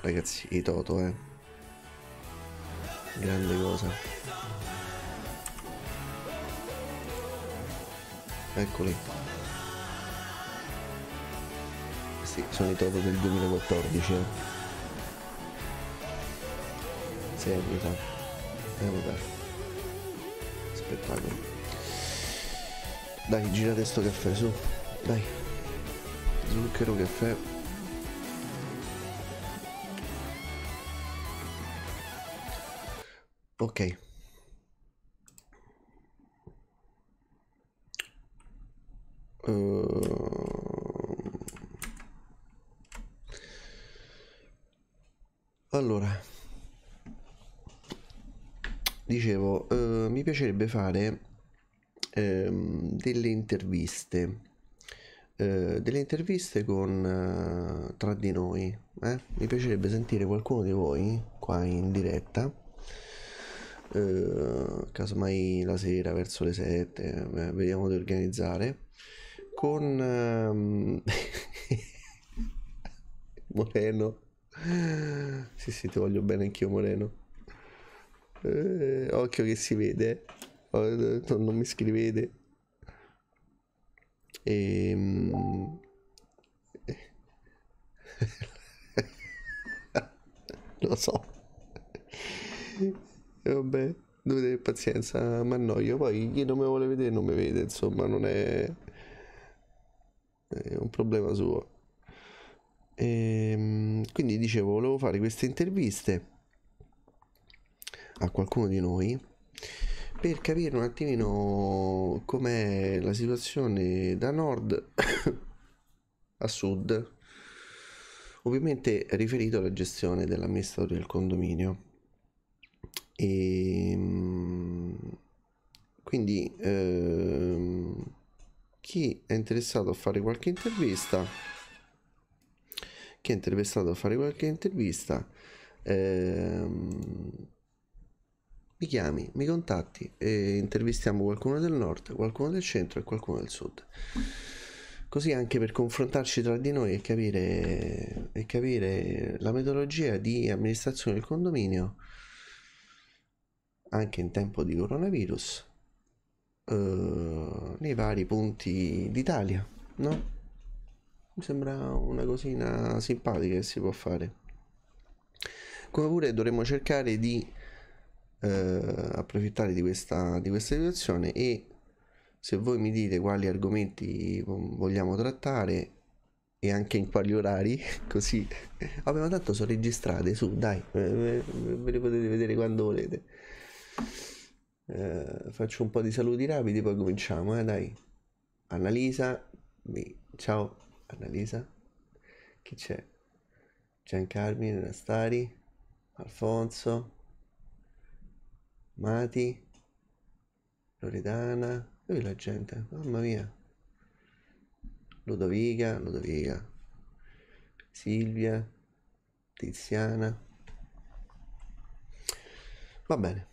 Ragazzi, i Toto, eh. Grande cosa. Eccoli. questi sono i Toto del 2014, eh. Sei anni fa. E eh, Spettacolo. Dai, girate sto caffè su. Dai. Zucchero, caffè. ok uh... allora dicevo uh, mi piacerebbe fare um, delle interviste uh, delle interviste con tra di noi eh? mi piacerebbe sentire qualcuno di voi qua in diretta eh, casomai la sera verso le 7, beh, vediamo di organizzare. Con ehm... Moreno, sì, sì, ti voglio bene anch'io, Moreno. Eh, occhio che si vede, oh, eh. non mi scrivete. Ehm... Lo so. E vabbè, dovete avere pazienza, mi annoio. Poi chi non mi vuole vedere non mi vede, insomma, non è, è un problema suo. E, ehm, quindi dicevo, volevo fare queste interviste a qualcuno di noi per capire un attimino com'è la situazione da nord a sud, ovviamente riferito alla gestione dell'amministratore del condominio. E, ehm, quindi ehm, chi è interessato a fare qualche intervista, chi è interessato a fare qualche intervista, ehm, mi chiami, mi contatti e intervistiamo qualcuno del nord, qualcuno del centro e qualcuno del sud. Così anche per confrontarci tra di noi e capire, e capire la metodologia di amministrazione del condominio anche in tempo di coronavirus uh, nei vari punti d'Italia, no? Mi sembra una cosina simpatica che si può fare. Come pure dovremmo cercare di uh, approfittare di questa, di questa situazione e se voi mi dite quali argomenti vogliamo trattare e anche in quali orari così vabbè ma tanto sono registrate su dai ve le potete vedere quando volete eh, faccio un po' di saluti rapidi, poi cominciamo, eh, dai. Annalisa, mi... ciao Annalisa, chi c'è? Giancarmine, Nastari, Alfonso, Mati, Loredana, e la gente? Mamma mia. Ludovica, Ludovica, Silvia, Tiziana. Va bene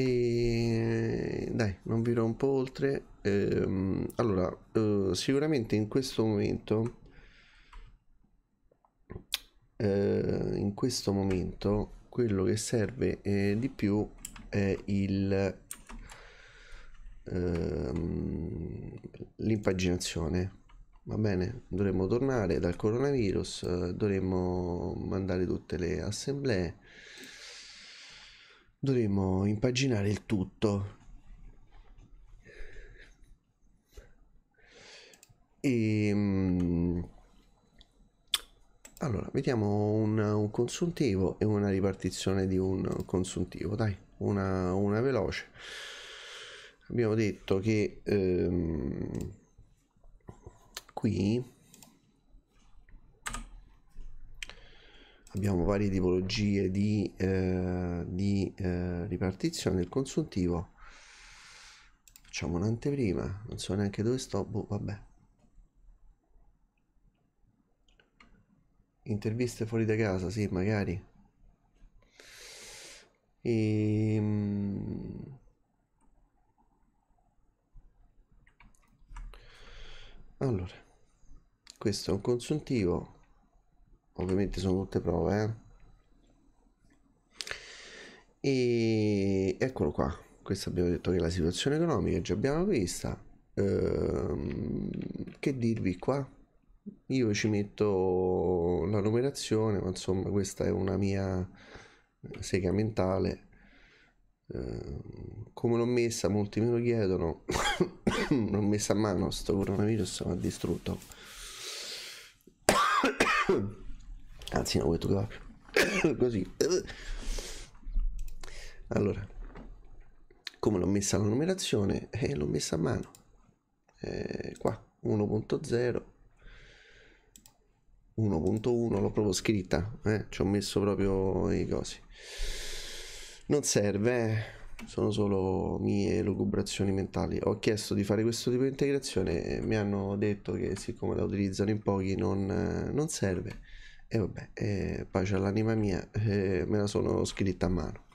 e dai non vi rompo oltre ehm, allora eh, sicuramente in questo momento eh, in questo momento quello che serve eh, di più è il ehm, l'impaginazione va bene dovremmo tornare dal coronavirus eh, dovremmo mandare tutte le assemblee dovremmo impaginare il tutto e ehm, allora vediamo un, un consuntivo e una ripartizione di un consuntivo dai una, una veloce abbiamo detto che ehm, qui abbiamo varie tipologie di, eh, di eh, ripartizione il consuntivo facciamo un'anteprima non so neanche dove sto boh, vabbè interviste fuori da casa sì magari e, ehm, allora questo è un consuntivo ovviamente sono tutte prove eh? e eccolo qua questa abbiamo detto che la situazione economica già abbiamo vista ehm, che dirvi qua io ci metto la numerazione ma insomma questa è una mia eh, sega mentale ehm, come l'ho messa molti me lo chiedono l'ho messa a mano sto coronavirus mi ha distrutto anzi no, ho detto che così allora come l'ho messa la numerazione e eh, l'ho messa a mano eh, qua 1.0 1.1 l'ho proprio scritta eh? ci ho messo proprio i cosi non serve eh. sono solo mie lucubrazioni mentali ho chiesto di fare questo tipo di integrazione mi hanno detto che siccome la utilizzano in pochi non, non serve e vabbè, eh, poi c'è mia, eh, me la sono scritta a mano.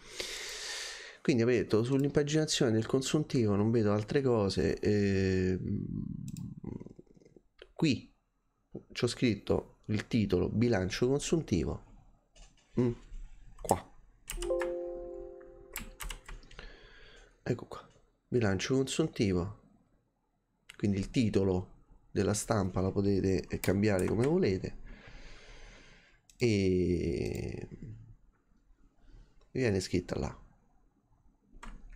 Quindi avete detto sull'impaginazione del consuntivo non vedo altre cose. Eh, qui ci ho scritto il titolo bilancio consuntivo. Mm, qua. Ecco qua. Bilancio consuntivo. Quindi il titolo della stampa la potete cambiare come volete e viene scritta là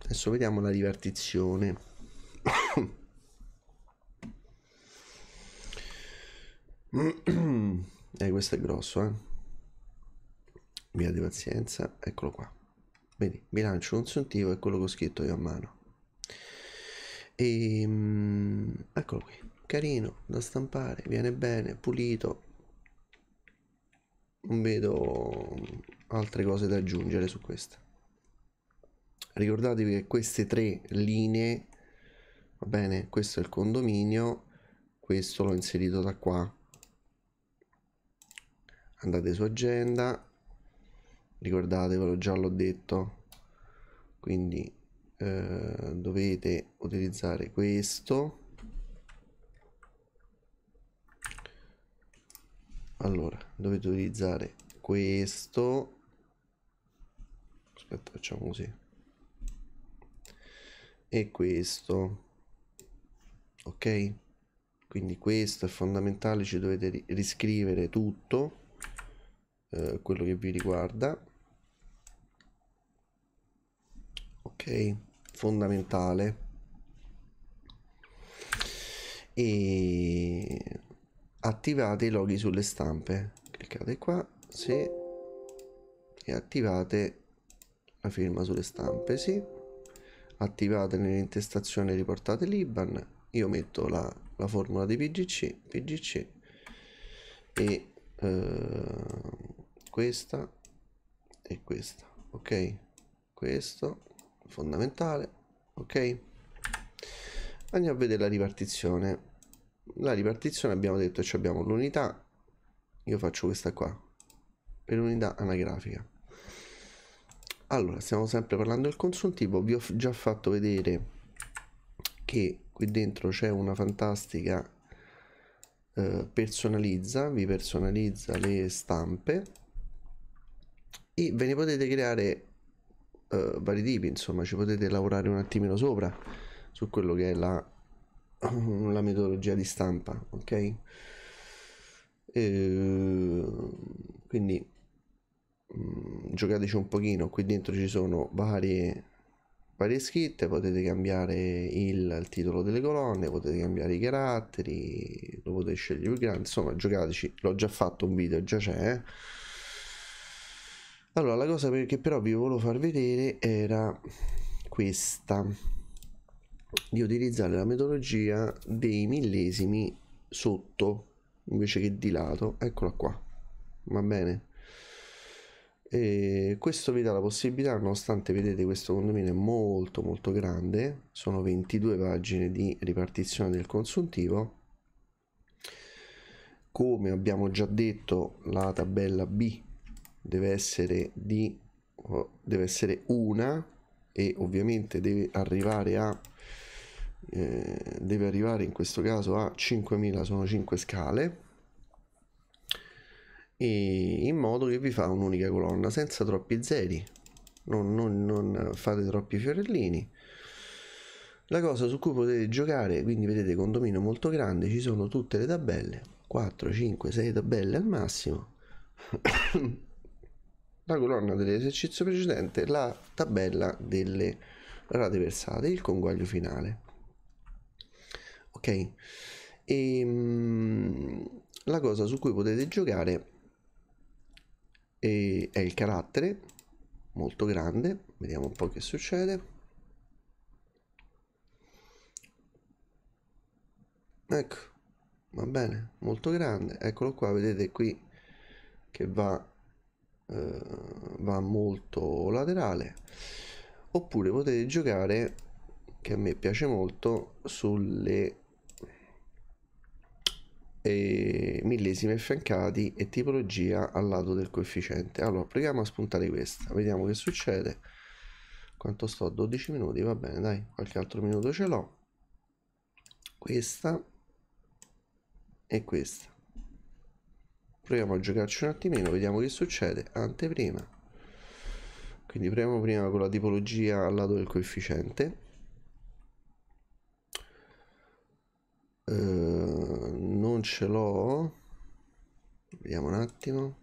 adesso vediamo la ripartizione eh questo è grosso eh via di pazienza eccolo qua vedi bilancio consuntivo è quello che ho scritto io a mano e ehm, eccolo qui carino da stampare viene bene pulito non vedo altre cose da aggiungere su questa ricordatevi che queste tre linee va bene questo è il condominio questo l'ho inserito da qua andate su agenda ricordatevelo già l'ho detto quindi eh, dovete utilizzare questo allora dovete utilizzare questo aspetta facciamo così e questo ok quindi questo è fondamentale ci dovete riscrivere tutto eh, quello che vi riguarda ok fondamentale e attivate i loghi sulle stampe cliccate qua sì e attivate la firma sulle stampe sì attivate nell'intestazione riportate l'IBAN io metto la, la, formula di PGC PGC e eh, questa e questa ok questo fondamentale ok andiamo a vedere la ripartizione la ripartizione abbiamo detto ci abbiamo l'unità io faccio questa qua per unità anagrafica allora stiamo sempre parlando del consuntivo vi ho già fatto vedere che qui dentro c'è una fantastica eh, personalizza vi personalizza le stampe e ve ne potete creare eh, vari tipi insomma ci potete lavorare un attimino sopra su quello che è la la metodologia di stampa, ok? E, quindi mm, giocateci un pochino, qui dentro ci sono varie, varie scritte, potete cambiare il, il, titolo delle colonne, potete cambiare i caratteri, lo potete scegliere più grande, insomma giocateci, l'ho già fatto un video, già c'è. Eh? Allora, la cosa che però vi volevo far vedere era questa di utilizzare la metodologia dei millesimi sotto invece che di lato eccola qua va bene e questo vi dà la possibilità nonostante vedete questo condominio è molto molto grande sono 22 pagine di ripartizione del consuntivo come abbiamo già detto la tabella B deve essere di oh, deve essere una e ovviamente deve arrivare a eh, deve arrivare in questo caso a 5000 sono 5 scale e in modo che vi fa un'unica colonna senza troppi zeri non, non, non fate troppi fiorellini la cosa su cui potete giocare quindi vedete condominio molto grande ci sono tutte le tabelle 4 5 6 tabelle al massimo la colonna dell'esercizio precedente la tabella delle rate versate, il conguaglio finale. Ok, e, ehm, la cosa su cui potete giocare è il carattere, molto grande, vediamo un po' che succede. Ecco, va bene, molto grande, eccolo qua, vedete qui che va eh, va molto laterale oppure potete giocare che a me piace molto sulle eh, millesime fiancati e tipologia al lato del coefficiente allora proviamo a spuntare questa vediamo che succede quanto sto 12 minuti va bene dai qualche altro minuto ce l'ho questa e questa proviamo a giocarci un attimino vediamo che succede anteprima quindi proviamo prima con la tipologia al lato del coefficiente uh, non ce l'ho vediamo un attimo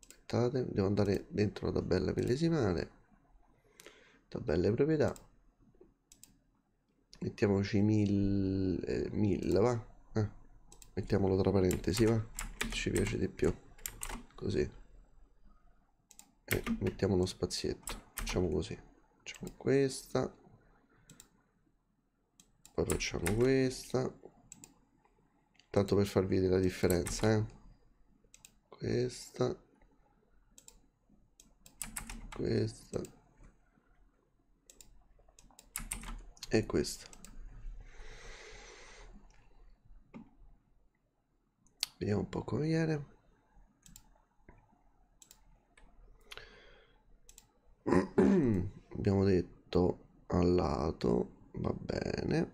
aspettate devo andare dentro la tabella millesimale tabelle proprietà mettiamoci 1000 eh, va eh, mettiamolo tra parentesi va ci piace di più così e mettiamo uno spazietto facciamo così facciamo questa poi facciamo questa tanto per farvi vedere la differenza eh? questa questa e questa Vediamo un po' come viene. Abbiamo detto al lato, va bene.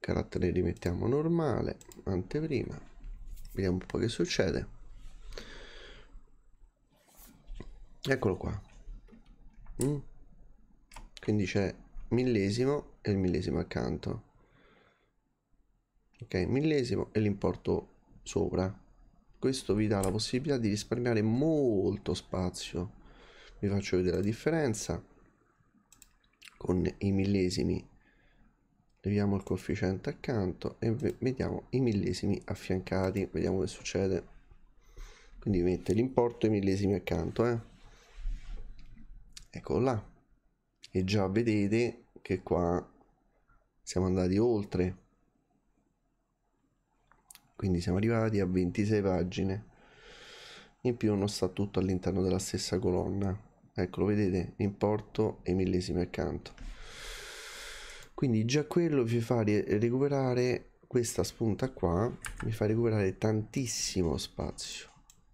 Carattere rimettiamo normale, anteprima. Vediamo un po' che succede. Eccolo qua. Mm? Quindi c'è millesimo e il millesimo accanto ok millesimo e l'importo sopra questo vi dà la possibilità di risparmiare molto spazio vi faccio vedere la differenza con i millesimi leviamo il coefficiente accanto e vediamo i millesimi affiancati vediamo che succede quindi mette l'importo e i millesimi accanto eh? eccolo là e già vedete che qua siamo andati oltre quindi siamo arrivati a 26 pagine in più non sta tutto all'interno della stessa colonna eccolo vedete importo e millesimi accanto quindi già quello vi fa recuperare questa spunta qua mi fa recuperare tantissimo spazio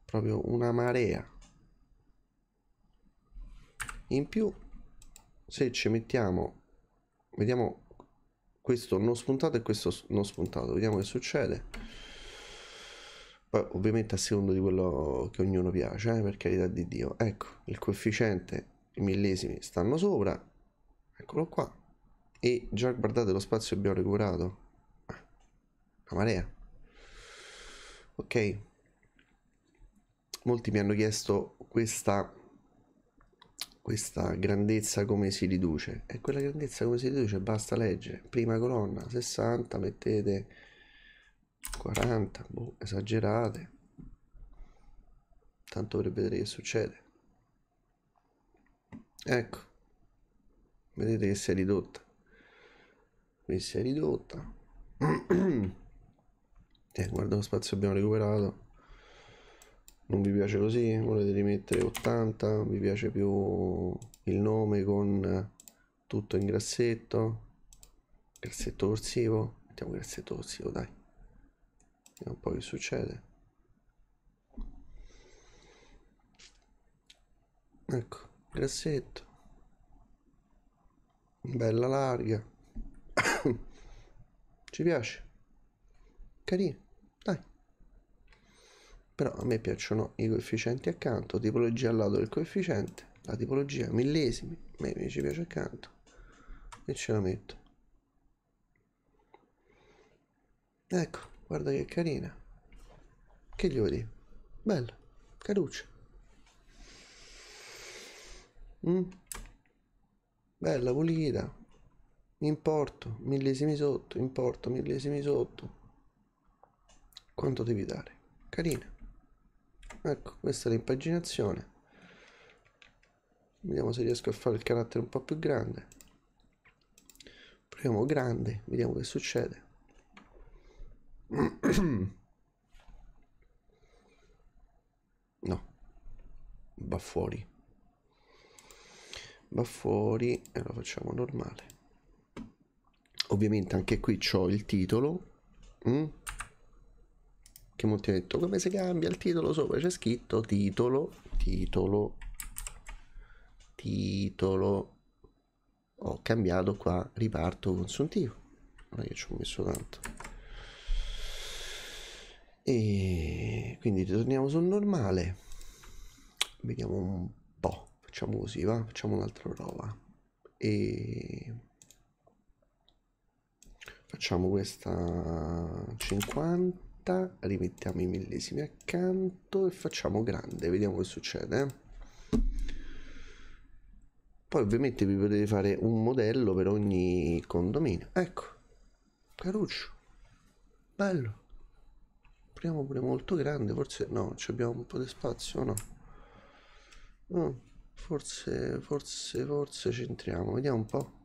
proprio una marea in più se ci mettiamo vediamo questo non spuntato e questo non spuntato vediamo che succede poi ovviamente a secondo di quello che ognuno piace, eh, per carità di Dio. Ecco, il coefficiente, i millesimi stanno sopra, eccolo qua. E già guardate lo spazio che abbiamo recuperato. Ah, la marea. Ok. Molti mi hanno chiesto questa questa grandezza come si riduce e quella grandezza come si riduce basta leggere prima colonna 60 mettete 40, boh, esagerate. Tanto per vedere che succede. Ecco, vedete che si è ridotta. Qui si è ridotta. eh, guarda lo spazio abbiamo recuperato. Non vi piace così? Volete rimettere 80? Vi piace più il nome con tutto in grassetto? Grassetto corsivo? Mettiamo grassetto corsivo, dai. Vediamo un po' che succede. Ecco, grassetto. Bella larga. Ci piace. Carino. Dai. Però a me piacciono i coefficienti accanto, tipologia al lato del coefficiente, la tipologia millesimi, a me mi piace accanto. E ce la metto. Ecco. Guarda che carina. Che gli vedi? Bella, caruccia. Mm. Bella, pulita. Importo, millesimi sotto, importo, millesimi sotto. Quanto devi dare? Carina. Ecco, questa è l'impaginazione. Vediamo se riesco a fare il carattere un po' più grande. Proviamo grande, vediamo che succede no va fuori va fuori e lo facciamo normale ovviamente anche qui ho il titolo mm? che molti hanno detto come si cambia il titolo sopra c'è scritto titolo titolo titolo ho cambiato qua riparto consuntivo non è che ci ho messo tanto e quindi ritorniamo sul normale vediamo un po' facciamo così va facciamo un'altra prova e facciamo questa 50 rimettiamo i millesimi accanto e facciamo grande vediamo che succede eh. poi ovviamente vi potete fare un modello per ogni condominio ecco caruccio bello Apriamo pure molto grande, forse no, abbiamo un po' di spazio, no? no forse, forse, forse ci entriamo, vediamo un po'.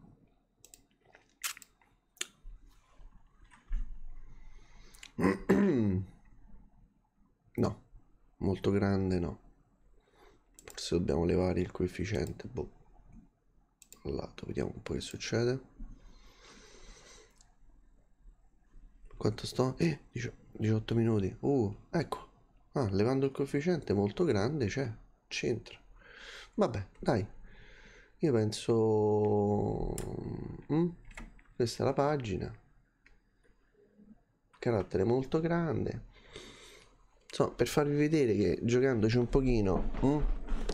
No, molto grande no. Forse dobbiamo levare il coefficiente, boh. Al lato, vediamo un po' che succede. quanto sto? Eh, 18 minuti. Uh, ecco. Ah, levando il coefficiente molto grande, c'è. C'entra. Vabbè, dai. Io penso... Mm? Questa è la pagina. Carattere molto grande. Insomma, per farvi vedere che giocandoci un pochino mm,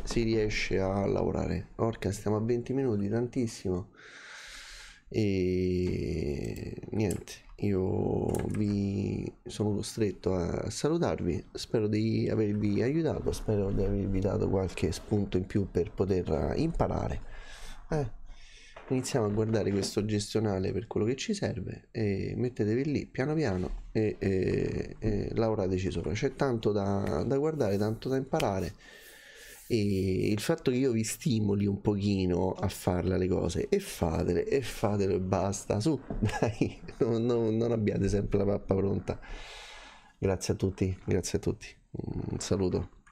si riesce a lavorare. Orca, stiamo a 20 minuti, tantissimo e niente io vi sono costretto a salutarvi spero di avervi aiutato spero di avervi dato qualche spunto in più per poter imparare eh, iniziamo a guardare questo gestionale per quello che ci serve e mettetevi lì piano piano e, e, e lavorateci sopra c'è tanto da, da guardare tanto da imparare e il fatto che io vi stimoli un pochino a farle le cose e fatele e fatelo e basta su dai non, non, non abbiate sempre la pappa pronta grazie a tutti grazie a tutti un saluto